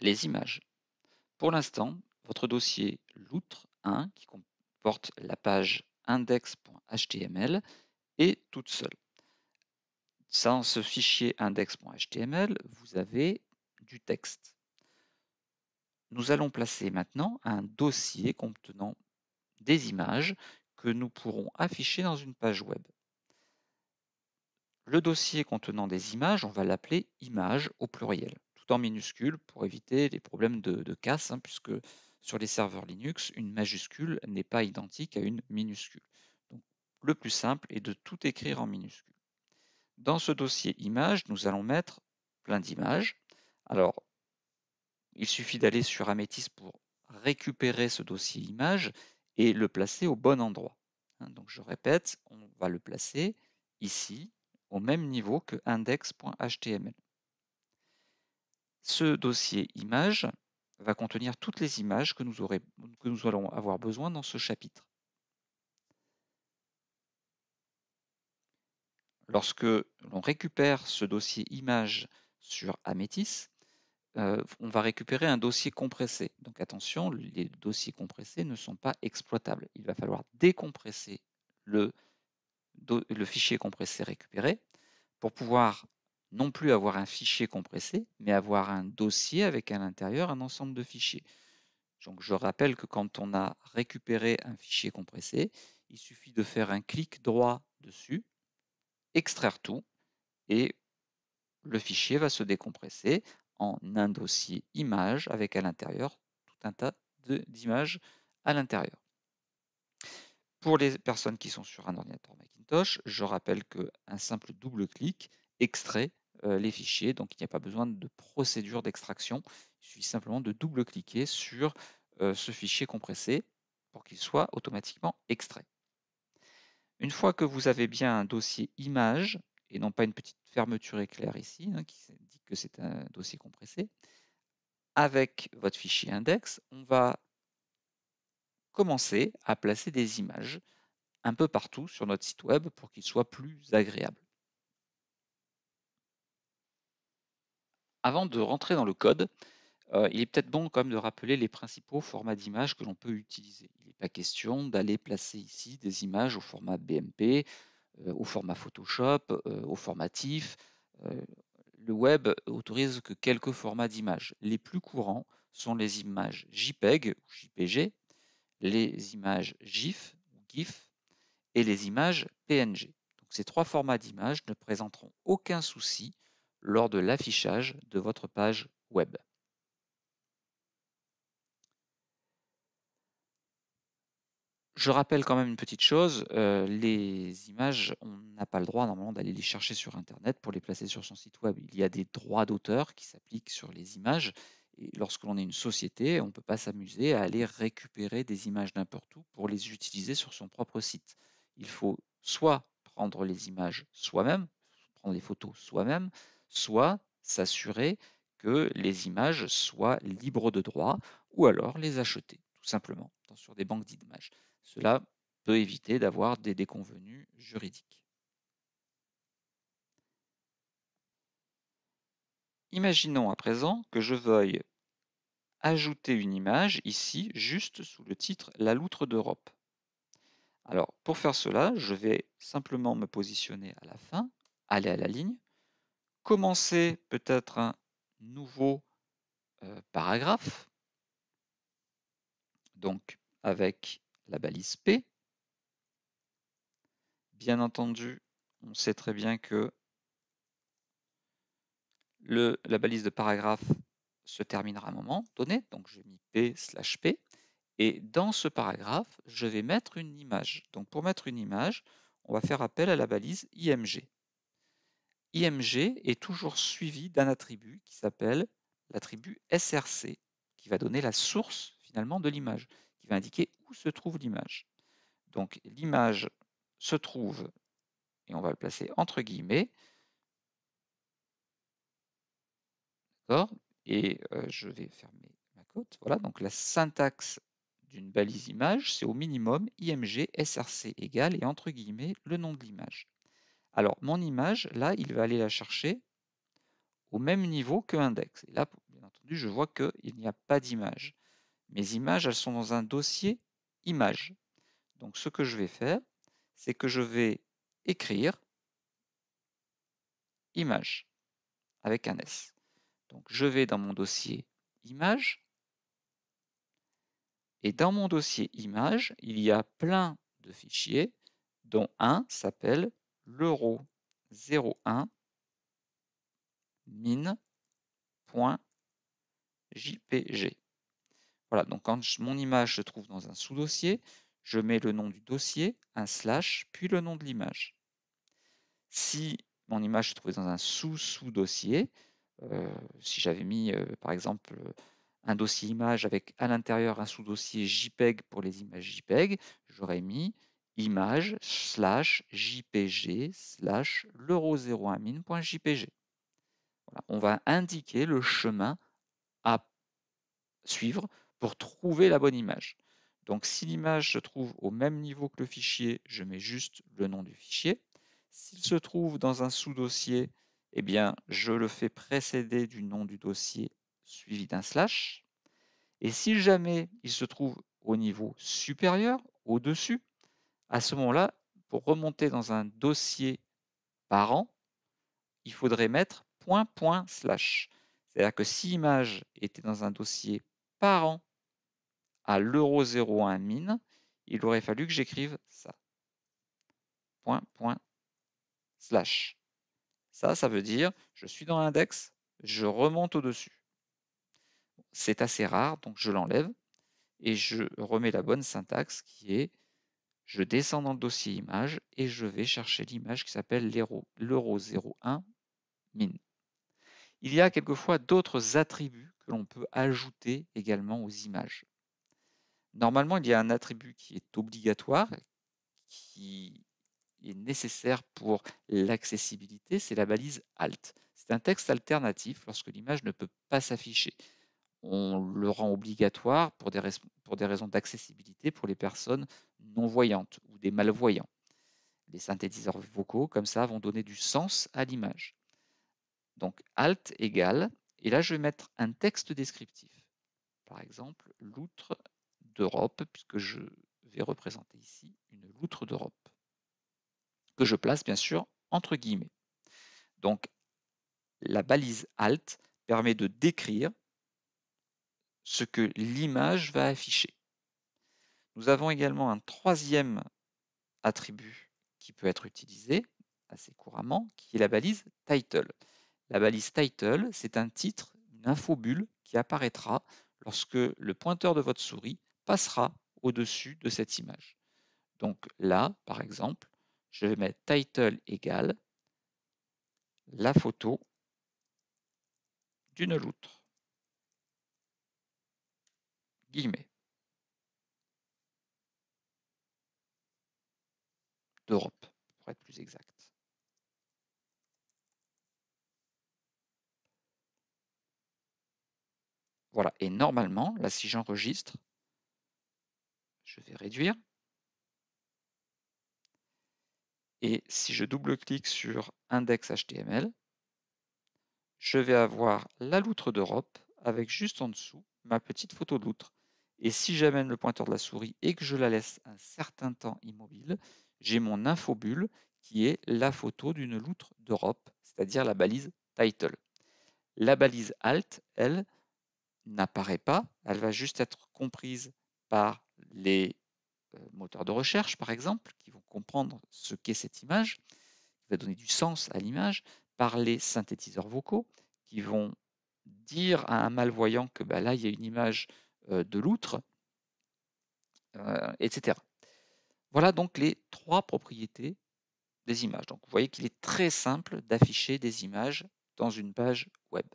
les images. Pour l'instant, votre dossier Loutre 1, qui comporte la page index.html, est toute seule. Sans ce fichier index.html, vous avez du texte. Nous allons placer maintenant un dossier contenant des images que nous pourrons afficher dans une page web. Le dossier contenant des images, on va l'appeler images au pluriel en minuscule pour éviter les problèmes de, casse, hein, puisque sur les serveurs Linux, une majuscule n'est pas identique à une minuscule. Donc, le plus simple est de tout écrire en minuscule. Dans ce dossier images, nous allons mettre plein d'images. Alors, il suffit d'aller sur amethyst pour récupérer ce dossier image et le placer au bon endroit. Hein. Donc je répète, on va le placer ici, au même niveau que index.html. Ce dossier images va contenir toutes les images que nous, que nous allons avoir besoin dans ce chapitre. Lorsque l'on récupère ce dossier images sur Ametis, euh, on va récupérer un dossier compressé. Donc attention, les dossiers compressés ne sont pas exploitables. Il va falloir décompresser le fichier compressé récupéré pour pouvoir non plus avoir un fichier compressé, mais avoir un dossier avec à l'intérieur un ensemble de fichiers. Donc je rappelle que quand on a récupéré un fichier compressé, il suffit de faire un clic droit dessus, extraire tout, et le fichier va se décompresser en un dossier image avec à l'intérieur tout un tas d'images à l'intérieur. Pour les personnes qui sont sur un ordinateur Macintosh, je rappelle qu'un simple double clic extrait euh, les fichiers, donc il n'y a pas besoin de procédure d'extraction, il suffit simplement de double-cliquer sur euh, ce fichier compressé pour qu'il soit automatiquement extrait. Une fois que vous avez bien un dossier image, et non pas une petite fermeture éclair ici, hein, qui dit que c'est un dossier compressé, avec votre fichier index, on va commencer à placer des images un peu partout sur notre site web pour qu'il soit plus agréable. Avant de rentrer dans le code, euh, il est peut-être bon quand de rappeler les principaux formats d'images que l'on peut utiliser. Il n'est pas question d'aller placer ici des images au format BMP, euh, au format Photoshop, euh, au format TIFF. le web autorise que quelques formats d'images. Les plus courants sont les images JPEG ou JPG, les images GIF ou GIF et les images PNG. Donc, ces trois formats d'images ne présenteront aucun souci lors de l'affichage de votre page web. Je rappelle quand même une petite chose, euh, les images, on n'a pas le droit normalement d'aller les chercher sur Internet pour les placer sur son site web. Il y a des droits d'auteur qui s'appliquent sur les images. Et lorsque l'on est une société, on ne peut pas s'amuser à aller récupérer des images n'importe où pour les utiliser sur son propre site. Il faut soit prendre les images soi-même, prendre les photos soi-même, soit s'assurer que les images soient libres de droit ou alors les acheter tout simplement sur des banques d'images. Cela peut éviter d'avoir des déconvenus juridiques. Imaginons à présent que je veuille ajouter une image ici juste sous le titre La loutre d'Europe. Alors pour faire cela, je vais simplement me positionner à la fin, aller à la ligne, commencer peut-être un nouveau paragraphe, donc avec la balise P. Bien entendu, on sait très bien que le, la balise de paragraphe se terminera à un moment donné, donc je mis P slash P, et dans ce paragraphe, je vais mettre une image. Donc pour mettre une image, on va faire appel à la balise IMG. IMG est toujours suivi d'un attribut qui s'appelle l'attribut SRC, qui va donner la source finalement de l'image, qui va indiquer où se trouve l'image. Donc l'image se trouve, et on va le placer entre guillemets, d'accord Et euh, je vais fermer ma côte. Voilà, donc la syntaxe d'une balise image, c'est au minimum IMG SRC égale et entre guillemets le nom de l'image. Alors, mon image, là, il va aller la chercher au même niveau que index. Et là, bien entendu, je vois qu'il n'y a pas d'image. Mes images, elles sont dans un dossier image. Donc, ce que je vais faire, c'est que je vais écrire image avec un S. Donc, je vais dans mon dossier image. Et dans mon dossier image, il y a plein de fichiers, dont un s'appelle l'euro 01 min.jpg Voilà, donc quand mon image se trouve dans un sous-dossier, je mets le nom du dossier, un slash, puis le nom de l'image. Si mon image se trouvait dans un sous-sous-dossier, euh, si j'avais mis euh, par exemple un dossier image avec à l'intérieur un sous-dossier JPEG pour les images JPEG, j'aurais mis image slash jpg slash l'euro01mine.jpg. on va indiquer le chemin à suivre pour trouver la bonne image. Donc si l'image se trouve au même niveau que le fichier, je mets juste le nom du fichier. S'il se trouve dans un sous-dossier, eh bien, je le fais précéder du nom du dossier suivi d'un slash. Et si jamais il se trouve au niveau supérieur, au-dessus, à ce moment-là, pour remonter dans un dossier parent, il faudrait mettre slash. C'est-à-dire que si image était dans un dossier parent à l'euro 01 mine, il aurait fallu que j'écrive ça. slash. Ça, ça veut dire je suis dans l'index, je remonte au-dessus. C'est assez rare, donc je l'enlève et je remets la bonne syntaxe qui est je descends dans le dossier image et je vais chercher l'image qui s'appelle l'euro 01 min Il y a quelquefois d'autres attributs que l'on peut ajouter également aux images. Normalement, il y a un attribut qui est obligatoire, qui est nécessaire pour l'accessibilité, c'est la balise Alt. C'est un texte alternatif lorsque l'image ne peut pas s'afficher on le rend obligatoire pour des, pour des raisons d'accessibilité pour les personnes non-voyantes ou des malvoyants. Les synthétiseurs vocaux, comme ça, vont donner du sens à l'image. Donc alt égale, et là je vais mettre un texte descriptif. Par exemple, l'outre d'Europe, puisque je vais représenter ici une loutre d'Europe, que je place bien sûr entre guillemets. Donc la balise alt permet de décrire ce que l'image va afficher. Nous avons également un troisième attribut qui peut être utilisé assez couramment, qui est la balise title. La balise title, c'est un titre, une infobulle qui apparaîtra lorsque le pointeur de votre souris passera au-dessus de cette image. Donc là, par exemple, je vais mettre title égale la photo d'une loutre. D'Europe, pour être plus exact. Voilà, et normalement, là si j'enregistre, je vais réduire. Et si je double-clique sur index HTML, je vais avoir la loutre d'Europe avec juste en dessous ma petite photo de loutre. Et si j'amène le pointeur de la souris et que je la laisse un certain temps immobile, j'ai mon infobulle qui est la photo d'une loutre d'Europe, c'est-à-dire la balise title. La balise alt, elle, n'apparaît pas, elle va juste être comprise par les euh, moteurs de recherche, par exemple, qui vont comprendre ce qu'est cette image, qui va donner du sens à l'image, par les synthétiseurs vocaux, qui vont dire à un malvoyant que bah là, il y a une image euh, de l'outre, euh, etc. Voilà donc les trois propriétés des images. Donc vous voyez qu'il est très simple d'afficher des images dans une page web.